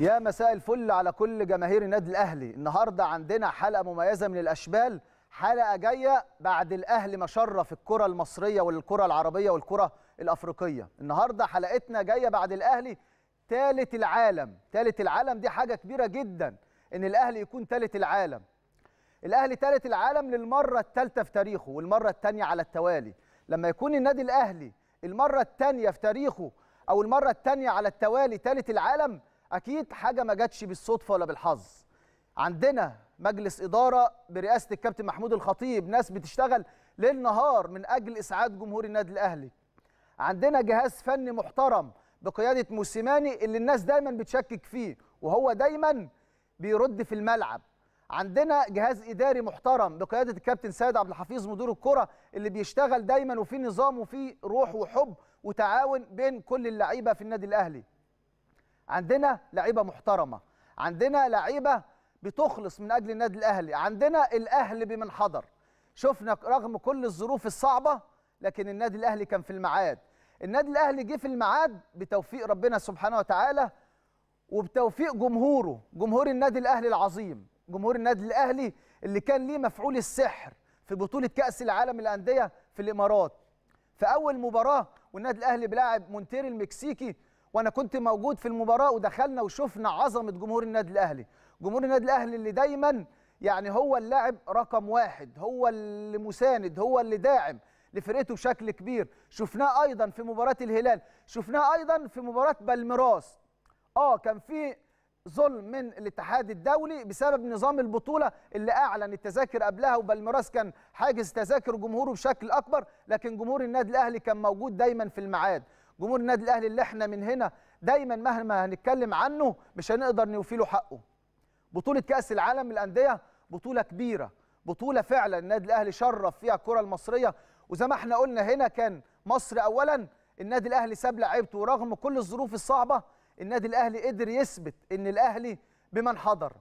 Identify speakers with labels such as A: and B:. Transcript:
A: يا مساء الفل على كل جماهير النادي الاهلي النهارده عندنا حلقه مميزه من الاشبال حلقه جايه بعد الاهلي ما شرف الكره المصريه والكره العربيه والكره الافريقيه النهارده حلقتنا جايه بعد الاهلي ثالث العالم ثالث العالم دي حاجه كبيره جدا ان الاهلي يكون ثالث العالم الاهلي ثالث العالم للمره الثالثه في تاريخه والمره الثانيه على التوالي لما يكون النادي الاهلي المره الثانيه في تاريخه او المره الثانيه على التوالي ثالث العالم اكيد حاجه ما جاتش بالصدفه ولا بالحظ عندنا مجلس اداره برئاسه الكابتن محمود الخطيب ناس بتشتغل ليل نهار من اجل اسعاد جمهور النادي الاهلي عندنا جهاز فني محترم بقياده موسيماني اللي الناس دايما بتشكك فيه وهو دايما بيرد في الملعب عندنا جهاز اداري محترم بقياده الكابتن سيد عبد الحفيظ مدير الكره اللي بيشتغل دايما وفي نظام وفي روح وحب وتعاون بين كل اللعيبه في النادي الاهلي عندنا لعيبه محترمه عندنا لعيبه بتخلص من اجل النادي الاهلي عندنا الاهلي بمن حضر شفنا رغم كل الظروف الصعبه لكن النادي الاهلي كان في الميعاد النادي الاهلي جه في الميعاد بتوفيق ربنا سبحانه وتعالى وبتوفيق جمهوره جمهور النادي الاهلي العظيم جمهور النادي الاهلي اللي كان ليه مفعول السحر في بطوله كاس العالم للانديه في الامارات في اول مباراه والنادي الاهلي بيلاعب مونتيري المكسيكي وانا كنت موجود في المباراه ودخلنا وشفنا عظمه جمهور النادي الاهلي جمهور النادي الاهلي اللي دايما يعني هو اللاعب رقم واحد هو اللي مساند هو اللي داعم لفرقته بشكل كبير شفناه ايضا في مباراه الهلال شفناه ايضا في مباراه بالميراس اه كان في ظلم من الاتحاد الدولي بسبب نظام البطوله اللي اعلن التذاكر قبلها وبالميراس كان حاجز تذاكر جمهوره بشكل اكبر لكن جمهور النادي الاهلي كان موجود دايما في الميعاد جمهور النادي الاهلي اللي احنا من هنا دايما مهما هنتكلم عنه مش هنقدر نوفي له حقه بطوله كاس العالم للانديه بطوله كبيره بطوله فعلا النادي الاهلي شرف فيها الكره المصريه وزي ما احنا قلنا هنا كان مصر اولا النادي الاهلي ساب لعيبته ورغم كل الظروف الصعبه النادي الاهلي قدر يثبت ان الاهلي بمن حضر